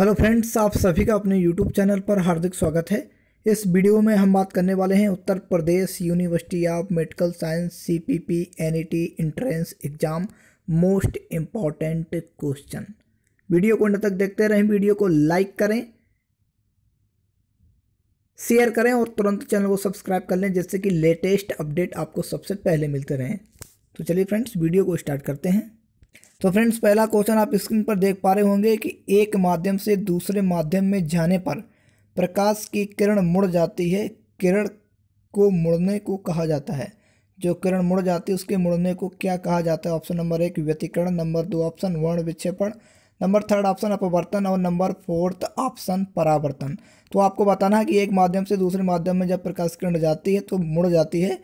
hello friends आप सभी का अपने यूट्यूब चैनल पर हार्दिक स्वागत है इस वीडियो में हम बात करने वाले हैं Uttar Pradesh university of medical science C P P N E T entrance exam most important question video को अंत तक देखते रहें वीडियो को लाइक करें शेयर करें और तुरंत चैनल को सब्सक्राइब कर लें जिससे कि लेटेस्ट अपडेट आपको सबसे पहले मिलते रहें तो चलिए फ्रेंड्स वीडियो को स्टार्ट करते हैं तो फ्रेंड्स पहला क्वेश्चन आप स्क्रीन पर देख पा रहे होंगे कि एक माध्यम से दूसरे माध्यम में जाने पर प्रकाश की किरण मुड़ जाती है किरण को मुड़ने को कहा जाता है जो किरण मुड़ जाती है उसके मुड़ने को क्या कहा जाता है ऑप्शन नंबर एक व्यतिकरण नंबर दो ऑप्शन वर्ण विक्षेपण नंबर थर्ड ऑप्शन अपवर्तन और नंबर फोर्थ ऑप्शन परावर्तन तो आपको बताना है कि एक माध्यम से दूसरे माध्यम में जब प्रकाश किरण जाती है तो मुड़ जाती है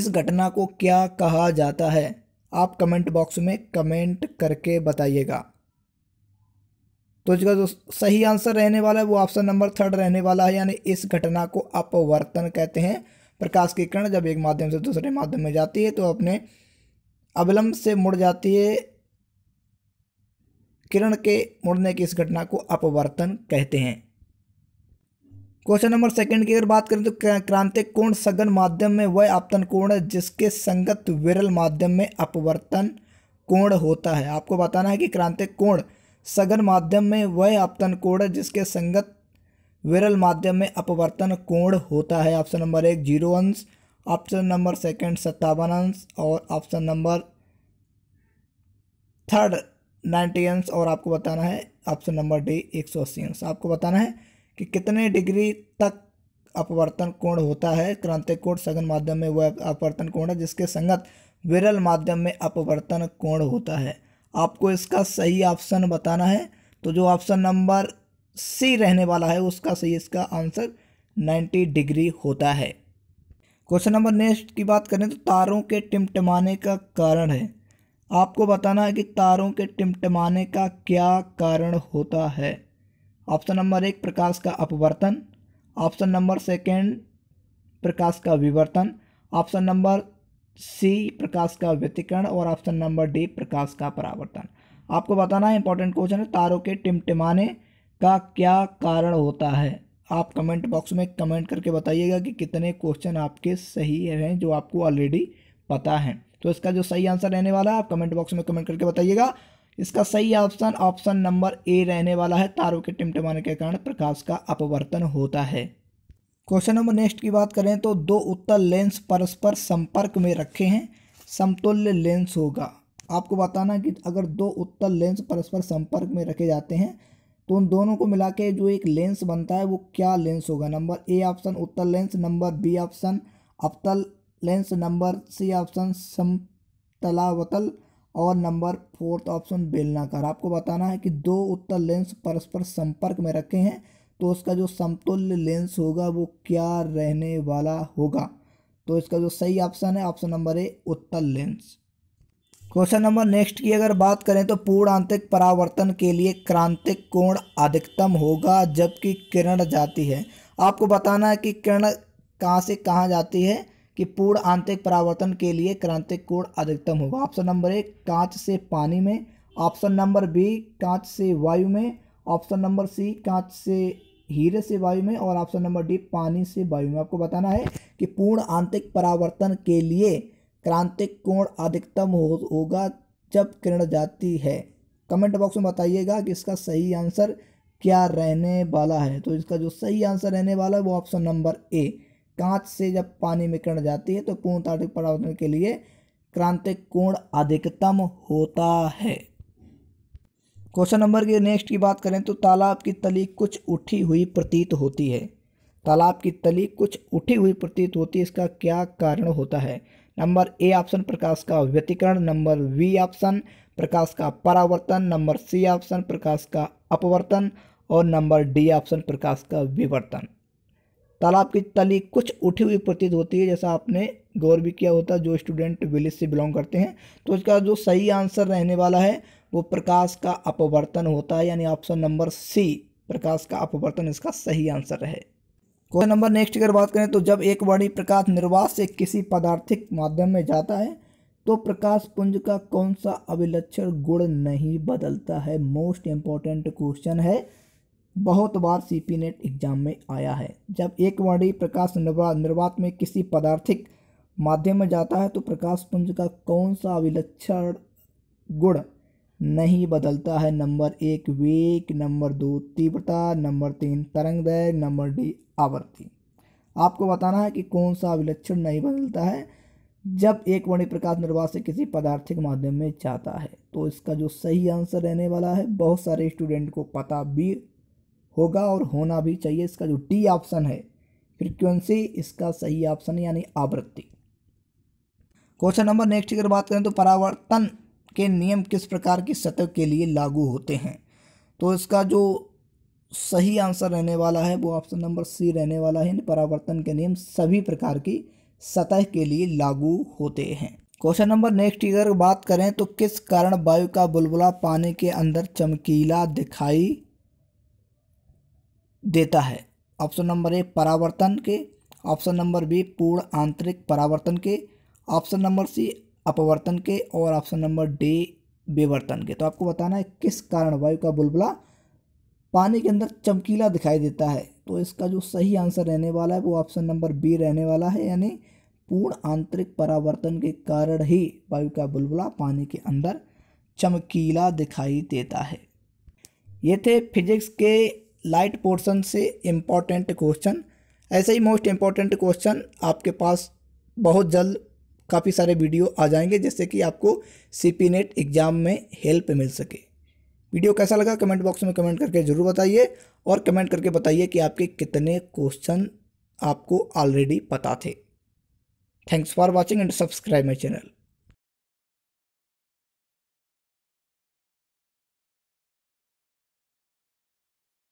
इस घटना को क्या कहा जाता है आप कमेंट बॉक्स में कमेंट करके बताइएगा तो इसका जो सही आंसर रहने वाला है वो ऑप्शन नंबर थर्ड रहने वाला है यानी इस घटना को अपवर्तन कहते हैं प्रकाश की किरण जब एक माध्यम से दूसरे माध्यम में जाती है तो अपने अवलंब से मुड़ जाती है किरण के मुड़ने की इस घटना को अपवर्तन कहते हैं क्वेश्चन नंबर सेकंड की अगर बात करें तो क्रांतिक कोण सघन माध्यम में वह आपतन कोण है जिसके संगत विरल माध्यम में अपवर्तन कोण होता है आपको बताना है कि क्रांतिक कोण सघन माध्यम में वह आपतन कोण है जिसके संगत विरल माध्यम में अपवर्तन कोण होता है ऑप्शन नंबर एक जीरो अंश ऑप्शन नंबर सेकंड सत्तावन अंश और ऑप्शन नंबर थर्ड नाइन्टी अंश और आपको बताना है ऑप्शन नंबर डी एक सौ अस्सी अंश आपको बताना है कि कितने डिग्री तक अपवर्तन कोण होता है क्रांतिक कोण सघन माध्यम में वह अपवर्तन कोण है जिसके संगत विरल माध्यम में अपवर्तन कोण होता है आपको इसका सही ऑप्शन बताना है तो जो ऑप्शन नंबर सी रहने वाला है उसका सही इसका आंसर 90 डिग्री होता है क्वेश्चन नंबर नेक्स्ट की बात करें तो तारों के टिमटमाने का कारण है आपको बताना है कि तारों के टिमटमाने का क्या कारण होता है ऑप्शन नंबर एक प्रकाश का अपवर्तन ऑप्शन नंबर सेकेंड प्रकाश का विवर्तन ऑप्शन नंबर सी प्रकाश का व्यतिकरण और ऑप्शन नंबर डी प्रकाश का परावर्तन आपको बताना है इंपॉर्टेंट क्वेश्चन है तारों के टिमटिमाने का क्या कारण होता है आप कमेंट बॉक्स में कमेंट करके बताइएगा कि कितने क्वेश्चन आपके सही हैं जो आपको ऑलरेडी पता है तो इसका जो सही आंसर रहने वाला है आप कमेंट बॉक्स में कमेंट करके बताइएगा इसका सही ऑप्शन ऑप्शन नंबर ए रहने वाला है तारों के टिमटिमाने के कारण प्रकाश का अपवर्तन होता है क्वेश्चन नंबर नेक्स्ट की बात करें तो दो उत्तर लेंस परस्पर संपर्क में रखे हैं समतुल्य लेंस होगा आपको बताना कि अगर दो उत्तर लेंस परस्पर संपर्क में रखे जाते हैं तो उन दोनों को मिला के जो एक लेंस बनता है वो क्या लेंस होगा नंबर ए ऑप्शन उत्तर लेंस नंबर बी ऑप्शन अवतल लेंस नंबर सी ऑप्शन समतलावतल और नंबर फोर्थ ऑप्शन बेलनाकार आपको बताना है कि दो उत्तर लेंस परस्पर संपर्क में रखे हैं तो उसका जो समतुल्य लेंस होगा वो क्या रहने वाला होगा तो इसका जो सही ऑप्शन है ऑप्शन नंबर ए उत्तर लेंस क्वेश्चन नंबर नेक्स्ट की अगर बात करें तो पूर्ण आंतरिक परावर्तन के लिए क्रांतिक कोण अधिकतम होगा जबकि किरण जाती है आपको बताना है कि किरण कहाँ से कहाँ जाती है कि पूर्ण आंतरिक परावर्तन के लिए क्रांतिक कोण अधिकतम होगा ऑप्शन नंबर एक कांच से पानी में ऑप्शन नंबर बी कांच से वायु में ऑप्शन नंबर सी कांच से हीरे से वायु में और ऑप्शन नंबर डी पानी से वायु में आपको बताना है कि पूर्ण आंतरिक परावर्तन के लिए क्रांतिक कोण अधिकतम हो, होगा जब किरण जाती है कमेंट बॉक्स में बताइएगा कि इसका सही आंसर क्या रहने वाला है तो इसका जो सही आंसर रहने वाला है वो ऑप्शन नंबर ए कांच से जब पानी में किरण जाती है तो पूर्ण ताटिक परावर्तन के लिए क्रांतिक कोण अधिकतम होता है क्वेश्चन नंबर के नेक्स्ट की बात करें तो तालाब की तली कुछ उठी हुई प्रतीत होती है तालाब की तली कुछ उठी हुई प्रतीत होती है इसका क्या कारण होता है नंबर ए ऑप्शन प्रकाश का व्यतिकरण नंबर वी ऑप्शन प्रकाश का परावर्तन नंबर सी ऑप्शन प्रकाश का अपवर्तन और नंबर डी ऑप्शन प्रकाश का विवर्तन तालाब की तली कुछ उठी हुई प्रतीत होती है जैसा आपने गौर भी किया होता जो स्टूडेंट विलेज से बिलोंग करते हैं तो इसका जो सही आंसर रहने वाला है वो प्रकाश का अपवर्तन होता है यानी ऑप्शन नंबर सी प्रकाश का अपवर्तन इसका सही आंसर है क्वेश्चन नंबर नेक्स्ट अगर बात करें तो जब एक वर्णी प्रकाश निर्वास से किसी पदार्थिक माध्यम में जाता है तो प्रकाश पुंज का कौन सा अभिलक्षण गुण नहीं बदलता है मोस्ट इम्पॉर्टेंट क्वेश्चन है बहुत बार सी पी नेट एग्जाम में आया है जब एक वर्णी प्रकाश निर्वात में किसी पदार्थिक माध्यम में जाता है तो प्रकाश पुंज का कौन सा अविलक्षण गुण नहीं बदलता है नंबर एक वेग नंबर दो तीव्रता नंबर तीन तरंग दैर नंबर डी आवर्ती आपको बताना है कि कौन सा अविलक्षण नहीं बदलता है जब एक वर्णी प्रकाश निर्वात से किसी पदार्थिक माध्यम में जाता है तो इसका जो सही आंसर रहने वाला है बहुत सारे स्टूडेंट को पता भी होगा और होना भी चाहिए इसका जो डी ऑप्शन है फ्रिक्वेंसी इसका सही ऑप्शन यानी आवृत्ति क्वेश्चन नंबर नेक्स्ट की अगर बात करें तो परावर्तन के नियम किस प्रकार की सतह के लिए लागू होते हैं तो इसका जो सही आंसर रहने वाला है वो ऑप्शन नंबर सी रहने वाला है परावर्तन के नियम सभी प्रकार की सतह के लिए लागू होते हैं क्वेश्चन नंबर नेक्स्ट अगर बात करें तो किस कारण वायु का बुलबुला पानी के अंदर चमकीला दिखाई देता है ऑप्शन नंबर ए परावर्तन के ऑप्शन नंबर बी पूर्ण आंतरिक परावर्तन के ऑप्शन नंबर सी अपवर्तन के और ऑप्शन नंबर डी विवर्तन के तो आपको बताना है किस कारण वायु का बुलबुला पानी के अंदर चमकीला दिखाई देता है तो इसका जो सही आंसर रहने वाला है वो ऑप्शन नंबर बी रहने वाला है यानी पूर्ण आंतरिक परावर्तन के कारण ही वायु का बुलबुला पानी के अंदर चमकीला दिखाई देता है ये थे फिजिक्स के लाइट पोर्शन से इम्पॉर्टेंट क्वेश्चन ऐसे ही मोस्ट इम्पॉर्टेंट क्वेश्चन आपके पास बहुत जल्द काफ़ी सारे वीडियो आ जाएंगे जिससे कि आपको सी पी नेट एग्ज़ाम में हेल्प मिल सके वीडियो कैसा लगा कमेंट बॉक्स में कमेंट करके ज़रूर बताइए और कमेंट करके बताइए कि आपके कितने क्वेश्चन आपको ऑलरेडी पता थे thanks for watching and subscribe my channel